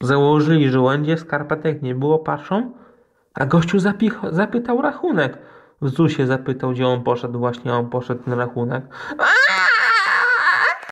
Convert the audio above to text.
Założyli żołędzie, skarpetek nie było, patrzą, a gościu zapytał rachunek. W ZUSie zapytał, gdzie on poszedł, właśnie on poszedł na rachunek. A!